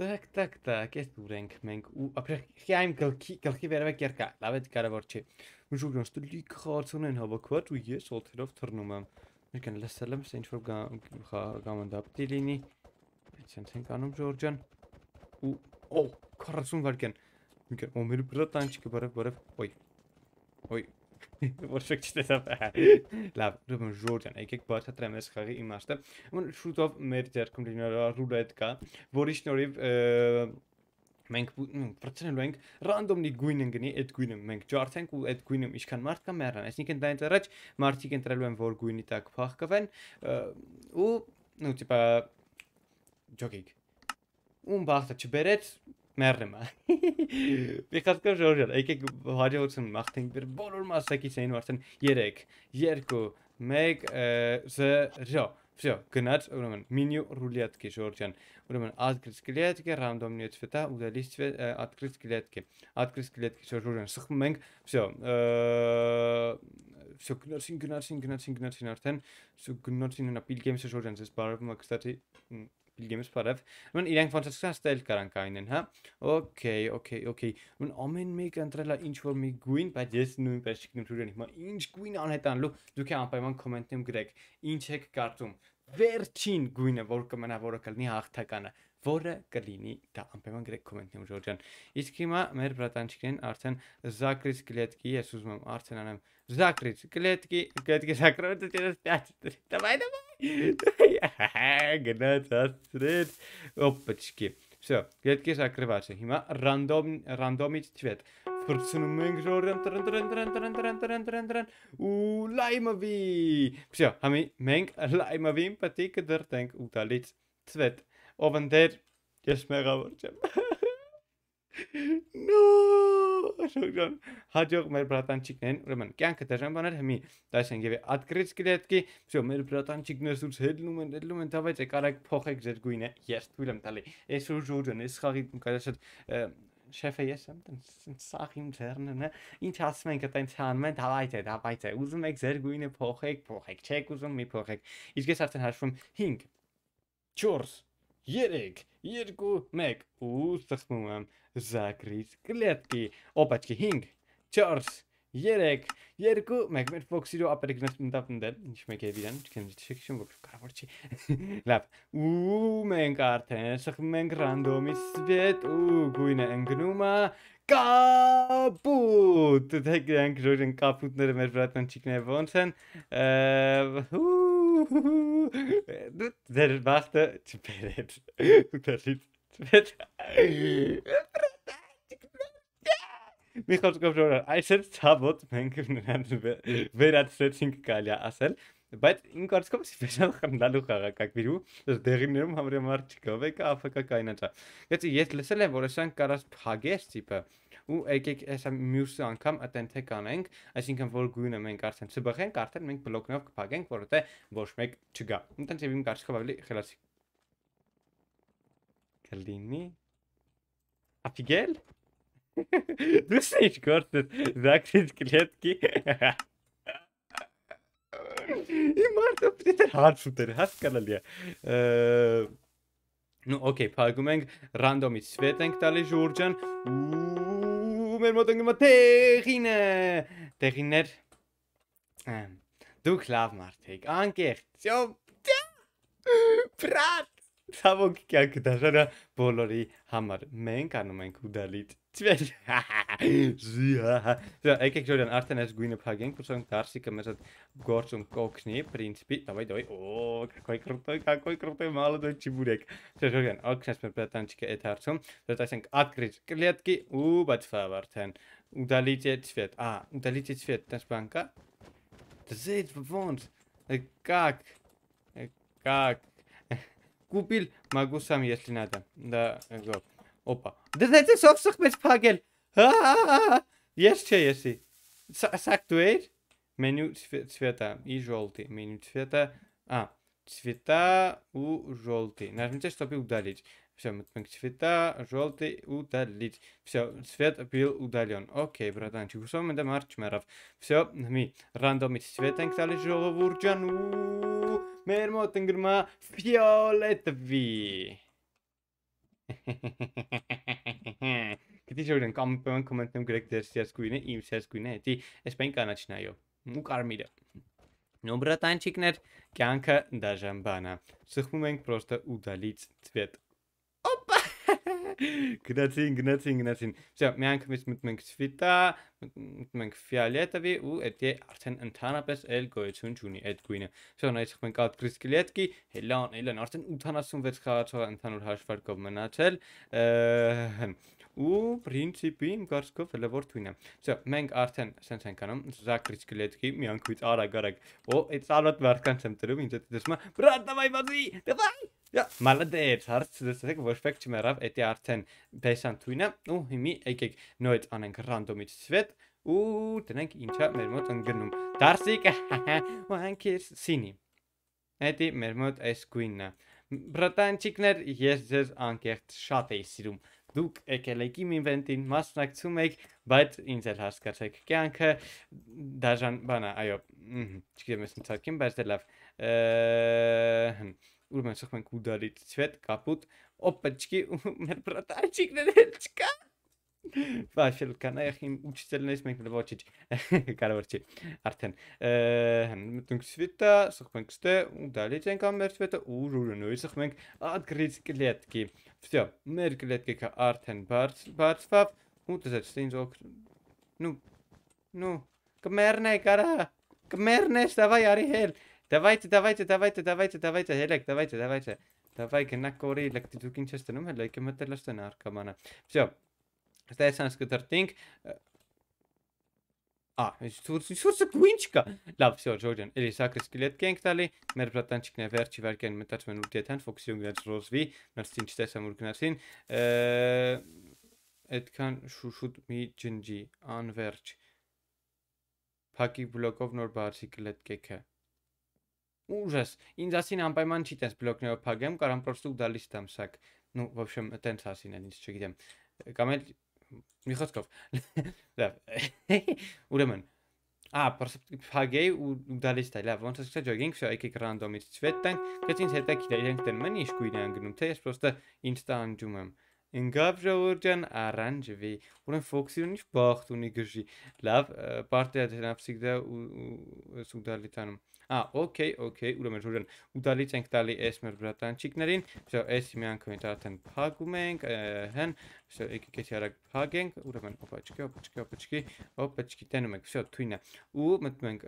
Տակ, տակ, տակ, այդ ուր ենք մենք ու ապրեքի այն գլխի գլխի վերևը կերկա։ Լավ է, կարևոր չի։ Ուժուկ նստու լիք խորցուն են հավաքված ու ես օթերով թռնում եմ։ Մերքան լսել եմ, ինչ որ գամանդապտի լինի։ Ինչ ենք անում Ժորջան։ Ու օ 40 վարկան։ Մերքան օ մեր բրտան չկը բարև բարև։ Ոյ։ Ոյ, Ոչ ոք չտեսավ։ Լավ, ուրեմն Ժորժան, եկեք բացատրեմ այս խաղի իմաստը։ Ուրեմն շուտով մեր ձեռքում լինելու ռուլետկա, որի շնորհիվ մենք վրցնելու ենք ռանդոմնի գույնը գնի այդ գույնը մենք ջարդենք ու այդ գույնը ինչքան մարդ կա մեռան այսինքն դա այնտեղ առաջ մարդիկ ընտրելու են որ գույնի տակ փախկվեն ու նու տիպա ջոկիկ ում բախտը չբերեց մեռնում է։ Միքասկա ժորժեր, եկեք հաջողություն մաղթենք մեր բոլոր մասնակիցներին, արդեն 3, 2, 1, 0, Всё, գնաց, ուրեմն մենյու ռուլետկի Ժորժյան։ Ուրեմն открыть клетки, рандомные цвета, удалить цвет, открыть клетки. Открыть клетки Ժորժյան, սխում ենք, всё, всё գնացին, գնացին, գնացին, գնացին արդեն, всё գնացին նա Bill Games-ը Ժորժյան, ես բարևում եմ, կստացի Գիլգեմիս բարև։ Ուրեմն իրենք ոնց է ստել կարան կայնեն, հա։ Okay, okay, okay։ Ուրեմն ամեն մեկը ընտրել է ինչ որ մի գույն, բայց ես նույնպես չգիտեմ դուրեն հիմա ինչ գույն անհետանլու։ Դուք անպայման կոմենտներում գրեք։ Ինչ եք կարծում։ Վերջին գույնը որ կմնա, որը կլինի հաղթականը։ որը կլինի դա անպայման գրեք կոմենտներում Ժորժ ջան։ Իսկ հիմա մեր բրատանչիկներն արդեն Զակրից Գլետկի, ես ուզում եմ արդեն անեմ Զակրից Գլետկի, Գլետկի Զակրոտ դերս 5 դրի։ Давай, давай։ Գնաց աստրետ։ Օպպաչկի։ Всё, Գլետկի Զակրված է։ Հիմա ռանդոմ ռանդոմից թվետ։ Փորձում ենք ժորժան տրն տրն տրն տրն տրն տրն տրն տրն ու լայմովի։ Всё, համի մենք լայմովին պետք է դրտենք ու տալից թվետ ով ընդեր ես մեղավոր չեմ։ No, շուտով հաջող մեր բրատանчикներն ուրեմն կյանքը դժվար հմի դասեն եւ открыть գրեդկի всё մեր բրատանчикներ ցույց հելնում են հելնում են դավայց եկարեք փոխեք ձեր գույնը ես թույլ եմ տալի ես ու ժուրն ես խաղի կարաշտ շեֆը ես եմ տենց սախիմ ձեռնն է ինչ ասում ենք այտենց անում են դավայց է դավայց է ուզում եք ձեր գույնը փոխեք փոխեք չեք ուզում մի փոխեք իսկ ես արդեն հաշվում 5 4 3, 2, 1 ու սխմում եմ Զագրիս կլետկի, օպաչկի 5, 4, 3, 2, 1, մեր Fox-ի ու ապերեք նստում դապ ընդել, ինչ մեկ է վիրան, չքեմ չեքշում, որ կարավոր չի, լավ, ու մենք արդեն սխմում ենք ռանդոմի սվետ ու գույնը ընգնումա, կապուտ, թե դե գրանք ժորեն կապուտները մեր վրատնչիքները ոնց են, ու Դեր բախտը չբերեց։ Ուտալից չբերեց։ Միխոց գովջորը այսօր ցավոտ մենք նրանց վերածեցինք գալիա ասել բայց իմ կարծիքով սպեշալ խնդալու խաղակակվիրու դերիներում համրեմար չկավ եկա աֆրիկա կայնաճա։ Եթե ես լսել եմ որ այսան կարած փագես տիպը ու եկեք հեսա մյուս անգամ ատենթե կանենք, այսինքն որ գույնը մենք արդեն ցբխենք, արդեն մենք բլոկնով կփակենք, որովհետեւ ոչ մեկ չգա։ Ընտենց իմ կարծիքով ավելի խելացի կլինի։ Աֆիգել։ Դու ի՞նչ գործես, դակրից կլետքի։ Իմ մարդը պետք է հարց ուտեր, հասկանալի է։ Ա Ну, օքեյ, փակում ենք ռանդոմից սվետ ենք տալի ժուրջան։ Ու մեր մոտ ընկնում է տեղինը։ Տեղիներ։ Դուք լավ մարդ եք, անկեղծ։ Բրատ։ Samo kakta žena bolori hamar. Menka no menku dalit. Zo, ik kijk zo dan Artenes Gwyn op Hagen. Persoon daar zie ik met het Gorson Koksnee, Principi. Давай, давай. О, какой крутой, какой крутой молодой чебурек. Zo, zo dan ook zes met Bretantica et Hartson. Dat hij zijn открыть клетки у Батфавартен. Удалите цвет. А, удалите Dat is Dat Kak. Kak. купил, могу сам, если надо. Да, гоп. Опа. Да это без пагел Есть что, если? Сактует. Меню цвета и желтый. Меню цвета. А, цвета у желтый. Нажмите, чтобы удалить. Все, мы цвета, желтый, удалить. Все, цвет был удален. Окей, братанчик, все, мы до марчмеров. Все, мы рандомить цвета, кстати, желовурджану. մեր մոտ ընկրմա Violet-ի։ Գիտի շուրեն կամպեն կոմենտում գրեք դեր սերսկույնը, իմ սերսկույնը, հետի այսպես կանաչն այո։ Ու կարմիրը։ Նոբրատանչիկներ, կյանքը դաժան բանա։ Սխմում ենք պրոստը ուդալից ծվետ։ Գնացին, գնացին, գնացին։ Всё, մենք միշտ մտնում ենք սվիտա, մտնում ենք ֆիոլետովի ու այդ է արդեն ընդհանրապես էլ գոյություն ունի այդ գույնը։ Всё, նայեցեք մենք այդ գրիսկլետկի, հելան, հելան արդեն 86 խաղացող ընդհանուր հաշվարկով մնացել։ ու principi-ն կարծիքով հələ որ թույնա։ Всё, մենք արդեն sense ենք անում Zakriskletki միանգամից արագ արագ։ Օ, այդ ծառոտ մարդկանց եմ տրում, ինձ դա դեսմա։ Բրա, давай, вази, давай։ Դա մալադեց, հարցը դեռ ոչ ոք չմեռավ, դա արդեն բեսանտույնը ու հիմի եկեք նույնց անենք ռանդոմից ցվետ ու դնենք ինչա մեր մոտ ընկնում։ Դարսիկը ոնքես սինի։ Դա մեր մոտ այս գույնն է։ Բրտանչիկներ, ես ձեզ անկեղծ շատ եի սիրում։ Դուք եկել եք իմ իվենտին, մասնակցում եք, բայց ինձ էլ հասկացեք կյանքը դաժան բանա, այո, չգիտեմ ես ընթարկեմ, բայց դե լավ։ Ահա ուրեմն շփենք ուդարից ցվետ կապուտ օպեչկի մեր բրատաչիկներ էլ չկա Վաշել կանայախ իմ ուչտելնես մենք ոչ ինչ կարևոր չի արդեն մենք սվիտա սխմենք ստե ու դալից ենք ամեր սվետը ու ռուրնույի սխմենք ադգրից կլետկի վсё մեր կլետկեքը արդեն բարձ բարձվավ ու դες ստինձ օք նու նու կմերնե կարա կմերնե ստավայ արի հել Давайте, давайте, давайте, давайте, давайте, հելեք, давайте, давайте։ Давай գնա կորի, լեք դուք ինչ ես տնում, հելա եկե մտել ես տան արկամանը։ Всё։ Ստացանս կդրտինք։ Ա, շուրջ շուրջ քուինչ կա։ Լավ, всё, Ջորջան, էլի սակրի սկելետ կենք տալի, մեր բրատանչիկն է վերջի վարկեն մտածում են ու դեթան ֆոքսիում իրաց ռոզվի, նրանց ինչ տեսամ որ գնացին։ Այդքան շուշուտ մի ջնջի անվերջ։ Փակի բլոկով նոր բարձի կլետ կեքը։ Ужас, ինձ ասին անպայման չի տես բլոկներով փակեմ, կարամ պրոստուկ դալիս տամ սակ։ Ну, в общем, տենց ասին են, ինձ չգիտեմ։ Կամ էլ մի խոսքով։ Լավ։ Ուրեմն, Ա, պրոստ փագեի ու դալիս տայ, լավ, ոնց ասեցի ջոգինգ, всё, եկեք ռանդոմից ցվետ տանք, գից ինձ հետա գիտե, իրենք դեն մեն ինչ գույն են գնում, թե ես պրոստը ինստա անջում եմ։ Ընկավ ժողովրդյան առանջվի, ուրեմն ֆոքսի ունի բախտ ունի գժի։ Լավ, պարտիա դենապսիկ դա ու սուդալիտանում։ Ա, օքեյ, օքեյ, ուրեմն Ժուրեն, ու դալից ենք տալի էս մեր բրատանчиկներին, վсё, էս մի անգամից արդեն փակում ենք, հեն, վсё, եկեք էս արագ փակենք, ուրեմն օպաչկի, օպաչկի, օպաչկի, օպաչկի տենում ենք, վсё, թույնը։ Ու մտնում ենք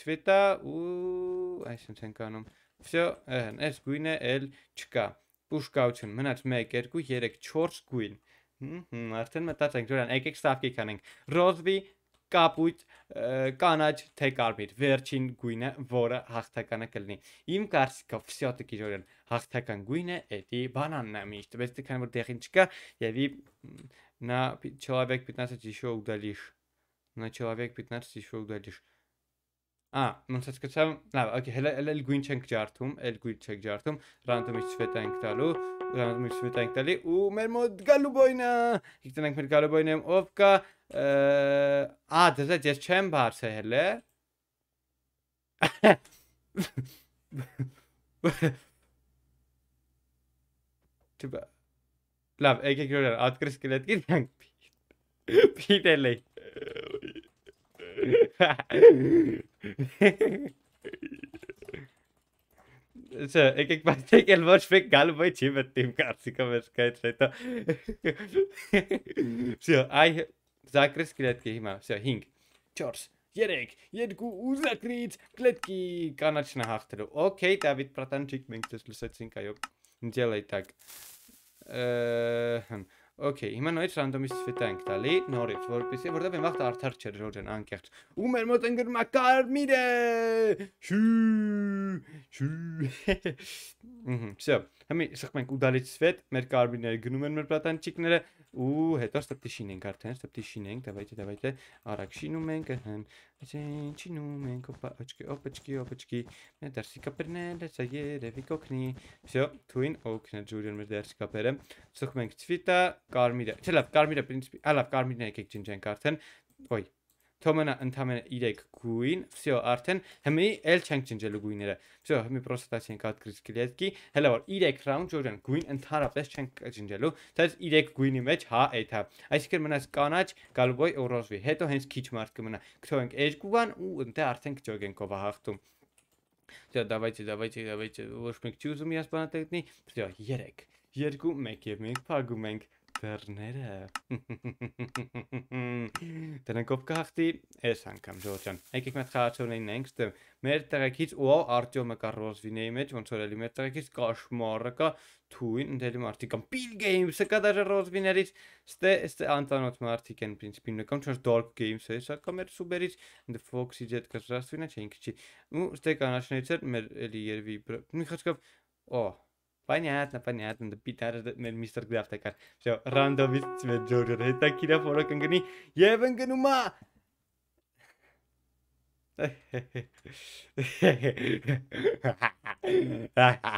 ցվետա ու այսինքն ենք անում։ Վсё, հեն, էս գույնը էլ չկա։ Պուշկաություն մնաց 1 2 3 4 գույն։ Հմ, արդեն մտածենք, Ժուրան, եկեք ստավկի կանենք։ Ռոզվի կապույտ կանաչ թե կարմիր վերջին գույնը որը հաղթականը կլինի իմ կարծիքով всё-таки ժորեն հաղթական գույնը էդի բանանն է միշտ բայց քան որ դեղին չկա եւի նա человек 15 еще удалишь на человек 15 еще удалишь А, ну ցած կցավ, լավ, օքեյ, հələ հələ գույն չենք ջարդում, էլ գույն չենք ջարդում, ռանդոմից շվետ ենք տալու, ռանդոմից շվետ ենք տալի ու մեր մոտ գալուբոյնա։ Գիտենք մեր գալուբոյնը ով կա, Ātrā dzies čembārs ehle. Tipo. Lab ek ek görüyorum. Atkır iskelet giden. Pideley. see ek ik ma tegelikult kõik kalba ei tšimetim ka, siis ka me skaitsime. see, ai Զակրես կլետկի հիմա, վсё 5 4 3 2 ուզակրից կլետկի կանաչն է հաղթելու։ Okay, Դավիթ Պրատանջիկ, մենք դες լսեցինք, այո։ Делай так։ Ըհմ Okay, հիմա նույնիսկ ռանդոմից վտանգ տալի նորից, որպեսզի որտեղ եմ վաղ արդար չէր Ժորժան անկեղծ։ Ու մեր մոտ ընկնում է կարմիրը։ Շու։ Շու։ Ուհ, всё։ Հիմա սխմենք ուդալից վետ, մեր կարբինները գնում են մեր պլատանчикները ու հետո ստպտի շինենք արդեն, ստպտի շինենք, давайте, давайте, արագ շինում ենք, հն։ Այսին շինում ենք, օպա, աչքի, օպաչքի, օպաչքի։ Մեր դերսիկապերները սա երևի կոկնի։ Всё, թույն օկնա ջուրին մեր դերսիկապերը։ Սխմենք ցվիտա, կարմիրը։ Չէ, լավ, կարմիրը պրինցիպի, ա լավ, կարմիրն եկեք ջնջենք արդեն։ Ոյ, Թոմենը ընդամենը 3 գույն, всё արդեն հմի էլ չենք ջնջելու գույները։ Всё, հմի պրոստատացիան կատկրից կլետկի, հələ որ 3 round ջորեն գույն ընդհանրապես չենք ջնջելու, թեզ 3 գույնի մեջ հա էթա։ Այսինքն մնաց կանաչ, գալուբոյ ու ռոզվի։ Հետո հենց քիչ մարդ կմնա։ Գտոենք 2 բան ու ընդ արդեն կջոգենք ով հաղթում։ Всё, давайте, давайте, давайте, ոչ մեկ չի ուզում իաս բանատետնի։ Всё, 3 երկու մեկ եւ մենք փակում ենք դռները։ Դրանքով կհաղթի այս անգամ Ժորժան։ Եկեք մենք խաղացողներին ենք, դեմ մեր տեղակից ու Արտյոմը կա Ռոզվինեի մեջ, ոնց որ էլի մեր տեղակից կաշմարը կա թույն, ընդելի մարդիկ կան Bill Games-ը կա դաժե Ռոզվիներից, ստե ստե անտանոց մարդիկ են principin կամ չոր Dark Games-ը, սա կա մեր սուբերից The Fox-ի jet կա Ռոզվինը չէ ինքը չի։ Ու ստե կանաչներից էր մեր էլի երևի մի խաչկավ օ Понятно, понятно. Да Питар, мистер Граф такар. Все, рандомист тебе Джорджер. Это кира фора кангани. Я венганума! Ha ha ha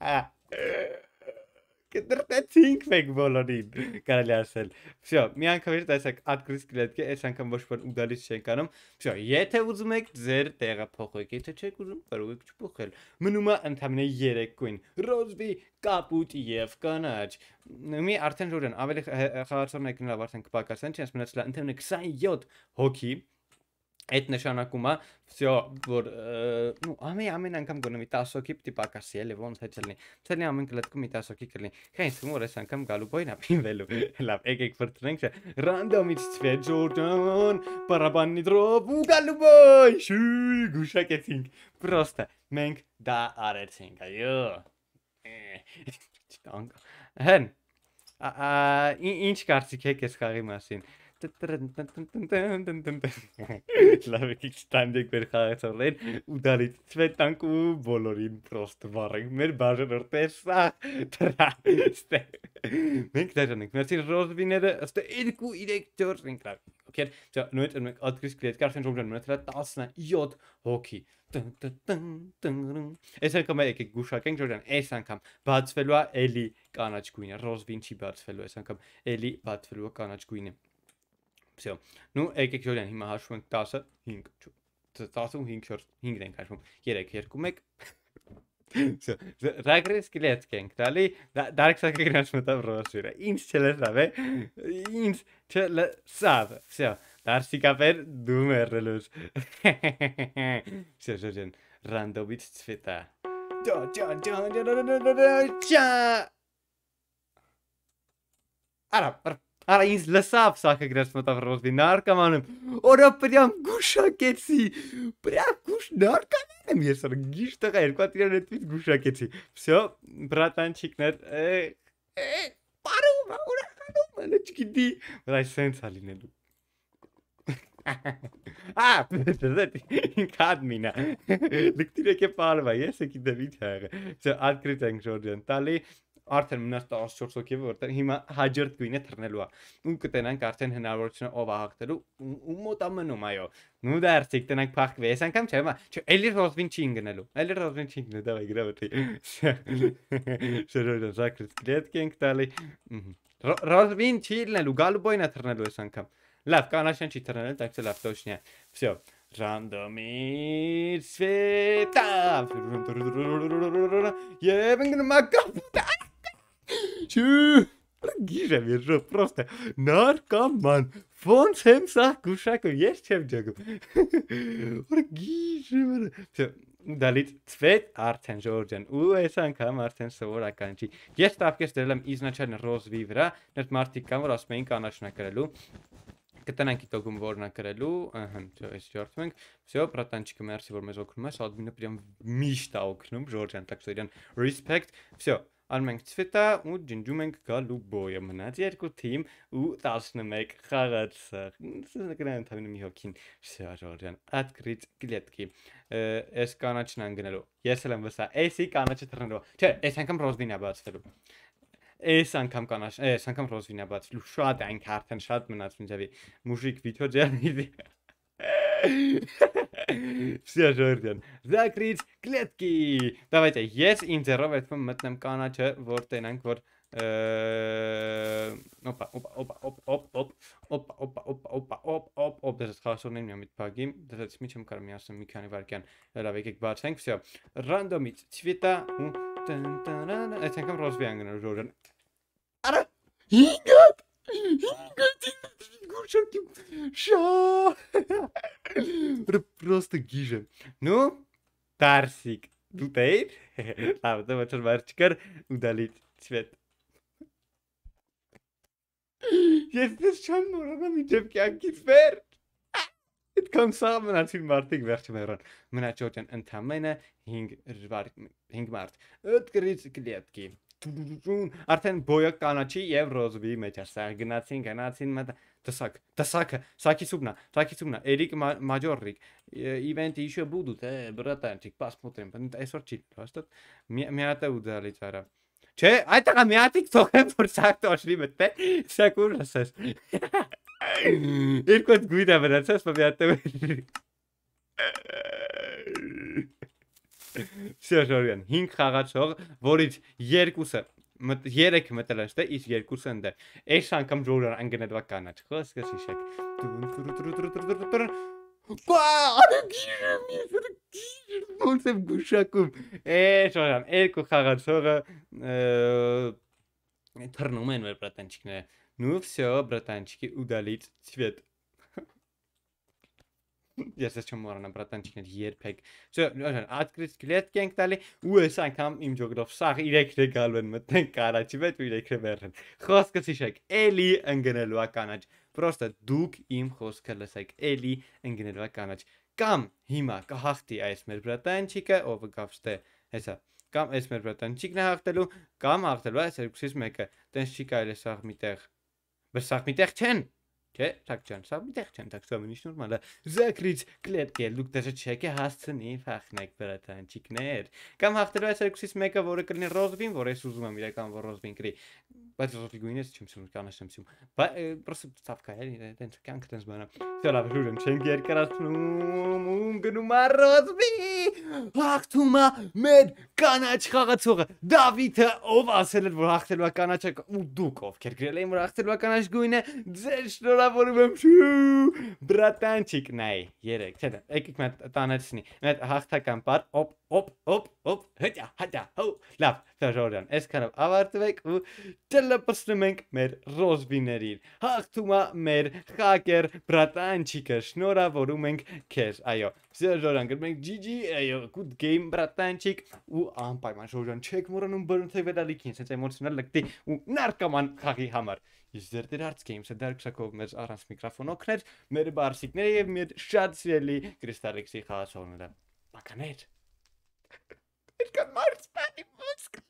ha! կտրտեցինք մենք բոլորին կարելի ասել վсё մի անգամ էր տեսակ ատգրիս գլետկե այս անգամ ոչ ոք ուդալից չենք անում վсё եթե ուզում եք ձեր տեղը փոխեք եթե չեք ուզում կարող եք չփոխել մնում է ընդամենը 3 կույն ռոզբի կապուտ եւ կանաչ մի արդեն ժորան ավելի խաղացողն եկնել ավարտեն կպակասեն չես մնացել ընդամենը 27 հոգի այդ նշանակում է всё որ ու ամեն ամեն անգամ գոնե մի 10 հոգի պիտի պակասի էլի ոնց է չլինի ցելի ամեն կլտկում մի 10 հոգի կլինի քայս ու որ այս անգամ գալու բոյն ապինվելու լավ եկեք վրտնենք ռանդոմից ցվե Ջորդան պարաբանի դրով ու գալու բոյ շու գուշակեցինք պրոստը մենք դա արեցինք այո հեն ինչ կարծիք եք այս խաղի մասին Լավ է քիչ time դեք վեր խաղացողներ ու դալի ցվետանք ու բոլորին պրոստ վառենք մեր բաժանորդը սա տրա ստե մենք դաժանենք մերսի ռոզվիները ստե 2 3 4 5 Okay, so նույնիսկ մենք ադգրիս գրեց կարծեն ժողովրդն ունեցել 17 հոկի։ Այս անգամ եկեք գուշակենք ժողովրդան, այս անգամ բացվելու է էլի կանաչ գույնը, ռոզվին չի բացվելու այս անգամ, էլի բացվելու է կանաչ գույնը։ Nu ik ik jullie hem hals van tassa hinkt. Tot zo'n hinkt hinkt. Hier ik hier kummek. De rager is geletkankt. Dallee, dat daar zag ik een ras met een ras. Inchele sab. Inchele sab. Zo. Daar zie ik af en doe merloos. He Արա ինձ լսավ սակը գրած մտավ ռոզի նարկամանում։ Օրա պրям գուշակեցի։ Պրям գուշ նարկան եմ ես օր գիշ տղա երկու հատ իրեն հետից գուշակեցի։ Всё, բրատանчикներ։ Բարո, օրա անում, մենը չգիտի։ Բայց սենց է լինելու։ Ah, ինքադմինա։ Լիքտիրեք է պարվա, ես եկի դեվիթ հայը։ Չէ, արկրիտ ենք ժորջան տալի, արդեն մնաց 14 հոգի, որտեղ հիմա հաջորդ գույնը թռնելու է։ Ու կտենանք արդեն հնարավորությունը ով է հաղթելու ու մոտամնում այո։ Ну да, արդյոք տենանք փախվի։ Այս անգամ չէ, մա, չէ, էլի ռոզվին չի ընկնելու։ Էլի ռոզվին չի ընկնելու, դավայ գրավի։ Շերոյը ժակրից գրետ կենք տալի։ Ռոզվին չի լինելու, գալուբոյնա թռնելու այս անգամ։ Լավ, կանաշան չի թռնել, так լավ, точно։ Всё։ Ռանդոմից ֆետա։ Եվ ընկնում ակապտա։ Չէ, գիժը վիրժը պրոստը նարկոման։ Ֆոնց հեմ սա գուշակը ես չեմ ջակում։ Որ գիժը վրա։ Դալից ցվետ արդեն Ժորժան ու այս անգամ արդեն սովորական չի։ Ես տապկես դրել եմ իզնաչան ռոզվի վրա, ներդ մարդիկ կան, որ ասում էին կանաչնա գրելու կտնանք իտոգում որն է գրելու, ըհը, այս ջարդում ենք։ Всё, братанчик, merci, որ մեզ օգնում ես, admin-ը прям միշտ է օգնում, Ժորժան, так что իրան respect։ Всё, անում ենք ցվետա ու ջնջում ենք գալու բոյը մնաց երկու թիմ ու 11 խաղացող նկրան ընդհանրին մի հոգին շարժորյան ատկրից գլետկի էս կանաչն անգնելու ես էլ եմ վսա էսի կանաչը դռնելու չէ էս անգամ ռոզդին է բացվելու Էս անգամ կանաչ, էս անգամ ռոզվին է բացվելու, շատ այնք արդեն շատ մնաց մինչևի, մուժիկ վիթո ջերմի Все, Ժորդյան։ Закрыть клетки։ Давайте, ես իմ ձեռով այդ փոմ մտնեմ կանաչը, որ տենանք, որ օպա, օպա, օպա, օպ, օպ, օպ, օպ, օպ, օպ, օպ, օպ, օպ, օպ, դες խաշոնին մի ամիտ փագիմ, դες մի չեմ կարող միացնեմ մի քանի վարքյան։ Լավ, եկեք բացենք, все։ Ռանդոմից цвета ու տան տան, այդ անգամ ռոզվի անգնա Ժորդյան։ Արա, ինգատ։ Просто гиже. Ну, Тарсик, ну ты? Лава, давай, чармарчикар, удалить цвет. Ես դες չեմ մոռանա միջև կյանքից վեր։ Այդքան սա մնացին մարդիկ վերջը մեռան։ Մնաց ճոճան ընդամենը 5 5 մարդ։ Այդ գրից գլետքի արդեն բոյը կանաչի եւ ռոզվի մեջ է սա գնացին գնացին մտ տեսակ տեսակը սակիսուբնա սակիսուբնա էրիկ մաջորիկ իվենտի իշե будут э братанчик посмотрим այսօր չի просто միատը ուդալից արա չէ այդտեղ միատիկ թողեմ որ սակտոշի մտե սակուր ասես երկու գույնա վրացես միատը Սերժորյան 5 խաղացող, որից երկուսը երեք մտել են ստե, իսկ երկուսը ընդե։ Այս անգամ Ժորան անգնետվա կանաչ, խոսքը շիշակ։ Բա, արգիրը մի ֆրկիր, ոնցև գուշակում։ Է, Ժորան, երկու խաղացողը թռնում են մեր բրատանչիկները։ Ну все, братанчики, удалить цвет Ես ես չեմ մոռանա բրատանչիկներ երբեք։ Չէ, ատկրից գլետ կենք տալի ու այս անգամ իմ ժողովրդով սաղ 3-ը գալու են մտնեն կարաչի մեջ ու 3-ը վերն։ Խոսքը ցիշեք, էլի ընկնելու ականաչ։ Պրոստը դուք իմ խոսքը լսեք, էլի ընկնելու ականաչ։ Կամ հիմա կհախտի այս մեր բրատանչիկը, ով գավստե, հեսա կամ այս մեր բրատանչիկն է հաղթելու կամ հաղթելու այս երկուսից մեկը տենց չի կարելի սաղ միտեղ բսաղ միտեղ չեն Չէ, так չան, սա միտեղ չան, так սա մինչ նորմալ է։ Закрыть клетки, դուք դեռ չեք հասցնի փախնեք բրատանчикներ։ Կամ հաղթելու այս երկուսից մեկը, որը կլինի Ռոզվին, որ ես ուզում եմ իրական որ Ռոզվին գրի բայց Ռոդրիգոյնես չեմ սիրում, կանաչ չեմ սիրում։ Բայց պրոստ ցավքա է, այնտեղ դե, կյանք տես բանա։ Չէ լավ, հյուրն չեն երկարացնում, ու գնում առոզբի։ Հաղթում է մեր կանաչ խաղացողը։ Դավիթը ով ասել էր, որ հաղթելու է կանաչը, ու դուք ովքեր գրել էին, որ հաղթելու է կանաչ գույնը, ձեր շնորհավորում եմ։ Շու, բրատանչիկ նայ, 3, չէ, դե, եկեք մենք տանեցնի։ Մենք հաղթական բար, օպ, օպ, օպ, օպ, հա, հա, հա, լավ։ Շարժորյան։ Այսքանով ավարտվեք ու ճլպսնում ենք մեր ռոզվիներին։ Հաղթումա մեր հակեր բրատանչիկը։ Շնորհավորում ենք քեզ։ Այո, Շարժորյան գրենք GG, այո, good game բրատանչիկ ու անպայման Շարժորյան չեք մոռանում բռնթվել ալիքին, sense էմոցիոնալ լկտի ու նարկաման խաղի համար։ Իսկ ձեր դեր արց գեյմսը դարքսակով մեզ առանց միկրոֆոն օգներ, մեր բարսիկները եւ մեր շատ սիրելի Կրիստալեքսի խաղացողները։ Բականեր։ Պետք է մարդ սպանի մոսկ։